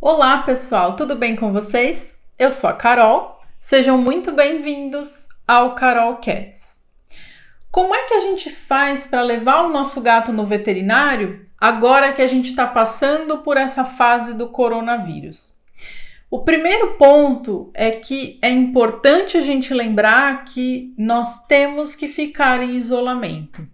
Olá, pessoal, tudo bem com vocês? Eu sou a Carol. Sejam muito bem-vindos ao Carol Cats. Como é que a gente faz para levar o nosso gato no veterinário agora que a gente está passando por essa fase do coronavírus? O primeiro ponto é que é importante a gente lembrar que nós temos que ficar em isolamento.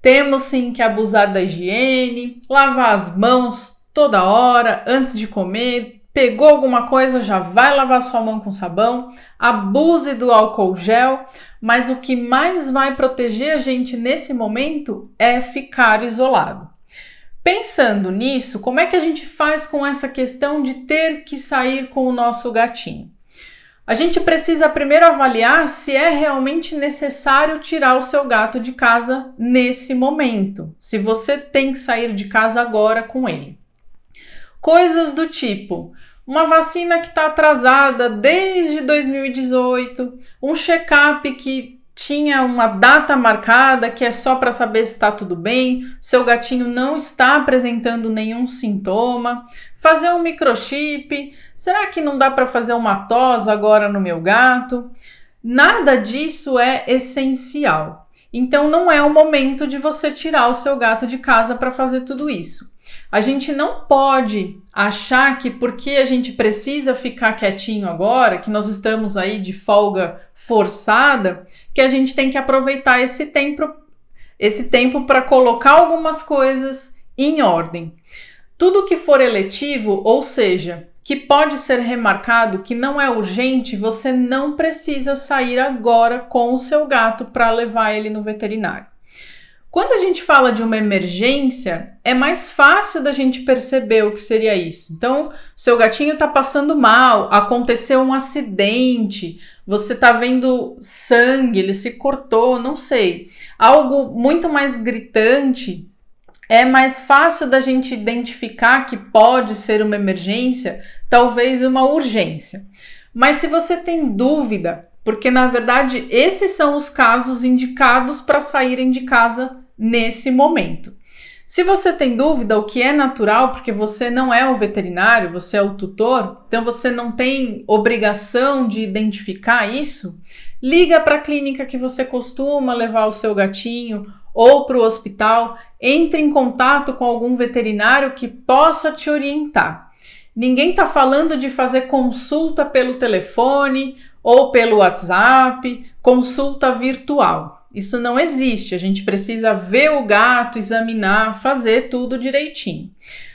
Temos sim que abusar da higiene, lavar as mãos toda hora, antes de comer, pegou alguma coisa, já vai lavar sua mão com sabão, abuse do álcool gel, mas o que mais vai proteger a gente nesse momento é ficar isolado. Pensando nisso, como é que a gente faz com essa questão de ter que sair com o nosso gatinho? A gente precisa primeiro avaliar se é realmente necessário tirar o seu gato de casa nesse momento, se você tem que sair de casa agora com ele. Coisas do tipo: uma vacina que está atrasada desde 2018, um check-up que tinha uma data marcada que é só para saber se está tudo bem, seu gatinho não está apresentando nenhum sintoma, fazer um microchip, será que não dá para fazer uma tosa agora no meu gato? Nada disso é essencial. Então não é o momento de você tirar o seu gato de casa para fazer tudo isso. A gente não pode achar que porque a gente precisa ficar quietinho agora, que nós estamos aí de folga forçada, que a gente tem que aproveitar esse tempo esse tempo para colocar algumas coisas em ordem. Tudo que for eletivo, ou seja, que pode ser remarcado que não é urgente, você não precisa sair agora com o seu gato para levar ele no veterinário. Quando a gente fala de uma emergência, é mais fácil da gente perceber o que seria isso. Então, seu gatinho está passando mal, aconteceu um acidente, você está vendo sangue, ele se cortou, não sei. Algo muito mais gritante é mais fácil da gente identificar que pode ser uma emergência, talvez uma urgência. Mas se você tem dúvida porque, na verdade, esses são os casos indicados para saírem de casa nesse momento. Se você tem dúvida, o que é natural, porque você não é o veterinário, você é o tutor, então você não tem obrigação de identificar isso, liga para a clínica que você costuma levar o seu gatinho ou para o hospital, entre em contato com algum veterinário que possa te orientar. Ninguém está falando de fazer consulta pelo telefone ou pelo WhatsApp, consulta virtual. Isso não existe, a gente precisa ver o gato, examinar, fazer tudo direitinho.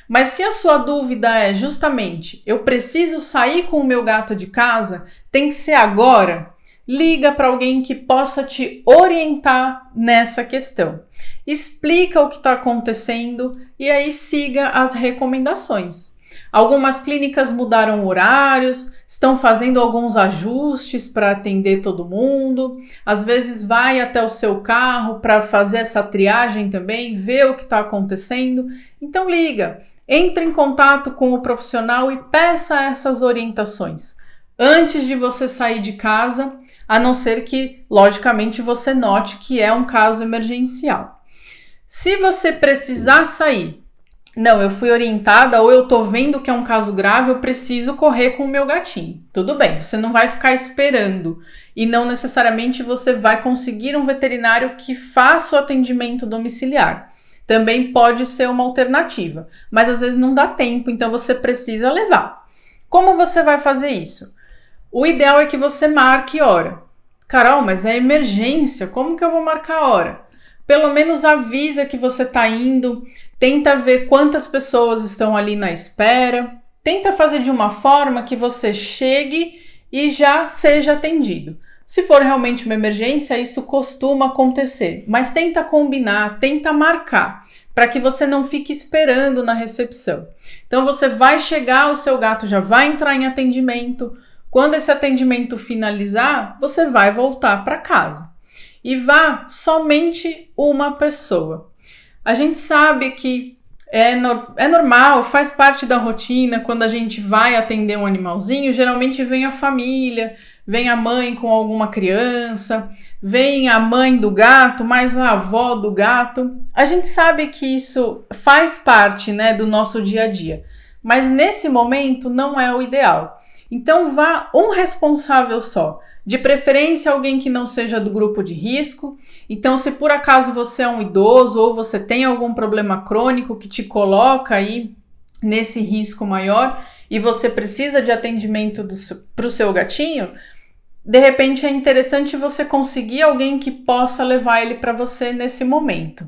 Mas se a sua dúvida é justamente eu preciso sair com o meu gato de casa, tem que ser agora, liga para alguém que possa te orientar nessa questão. Explica o que está acontecendo e aí siga as recomendações. Algumas clínicas mudaram horários, estão fazendo alguns ajustes para atender todo mundo. Às vezes vai até o seu carro para fazer essa triagem também, ver o que está acontecendo. Então liga, entre em contato com o profissional e peça essas orientações antes de você sair de casa, a não ser que, logicamente, você note que é um caso emergencial. Se você precisar sair não, eu fui orientada ou eu tô vendo que é um caso grave, eu preciso correr com o meu gatinho. Tudo bem, você não vai ficar esperando e não necessariamente você vai conseguir um veterinário que faça o atendimento domiciliar. Também pode ser uma alternativa, mas às vezes não dá tempo, então você precisa levar. Como você vai fazer isso? O ideal é que você marque hora. Carol, mas é emergência, como que eu vou marcar hora? pelo menos avisa que você está indo, tenta ver quantas pessoas estão ali na espera, tenta fazer de uma forma que você chegue e já seja atendido. Se for realmente uma emergência, isso costuma acontecer, mas tenta combinar, tenta marcar, para que você não fique esperando na recepção. Então você vai chegar, o seu gato já vai entrar em atendimento. Quando esse atendimento finalizar, você vai voltar para casa e vá somente uma pessoa. A gente sabe que é, no, é normal, faz parte da rotina quando a gente vai atender um animalzinho, geralmente vem a família, vem a mãe com alguma criança, vem a mãe do gato, mais a avó do gato. A gente sabe que isso faz parte né, do nosso dia a dia, mas nesse momento não é o ideal. Então vá um responsável só, de preferência alguém que não seja do grupo de risco. Então, se por acaso você é um idoso ou você tem algum problema crônico que te coloca aí nesse risco maior e você precisa de atendimento para o seu gatinho, de repente é interessante você conseguir alguém que possa levar ele para você nesse momento.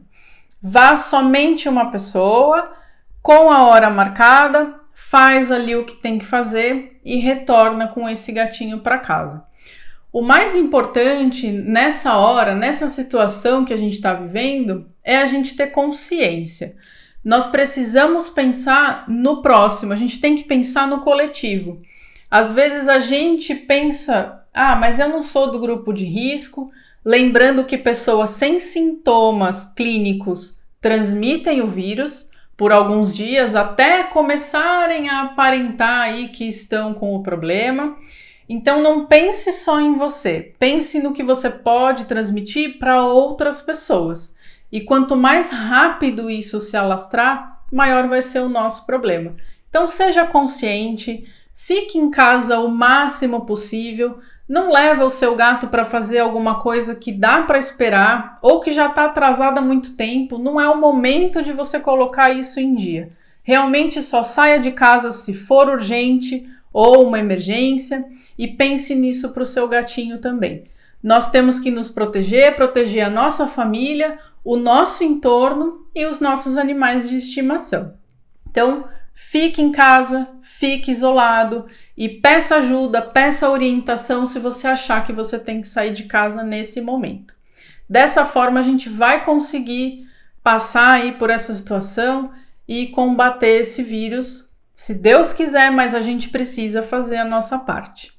Vá somente uma pessoa com a hora marcada, faz ali o que tem que fazer e retorna com esse gatinho para casa. O mais importante nessa hora, nessa situação que a gente está vivendo, é a gente ter consciência. Nós precisamos pensar no próximo, a gente tem que pensar no coletivo. Às vezes a gente pensa, ah, mas eu não sou do grupo de risco, lembrando que pessoas sem sintomas clínicos transmitem o vírus, por alguns dias até começarem a aparentar aí que estão com o problema. Então não pense só em você, pense no que você pode transmitir para outras pessoas. E quanto mais rápido isso se alastrar, maior vai ser o nosso problema. Então seja consciente, fique em casa o máximo possível, não leva o seu gato para fazer alguma coisa que dá para esperar ou que já está atrasada há muito tempo, não é o momento de você colocar isso em dia. Realmente só saia de casa se for urgente ou uma emergência e pense nisso para o seu gatinho também. Nós temos que nos proteger, proteger a nossa família, o nosso entorno e os nossos animais de estimação. Então, fique em casa, fique isolado e peça ajuda, peça orientação se você achar que você tem que sair de casa nesse momento. Dessa forma, a gente vai conseguir passar aí por essa situação e combater esse vírus, se Deus quiser, mas a gente precisa fazer a nossa parte.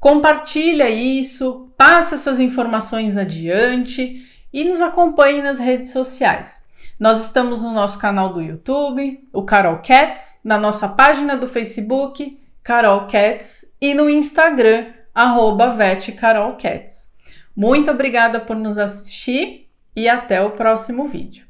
Compartilha isso, passe essas informações adiante e nos acompanhe nas redes sociais. Nós estamos no nosso canal do YouTube, o Carol Cats, na nossa página do Facebook Carol Cats, e no Instagram, arroba Muito obrigada por nos assistir e até o próximo vídeo.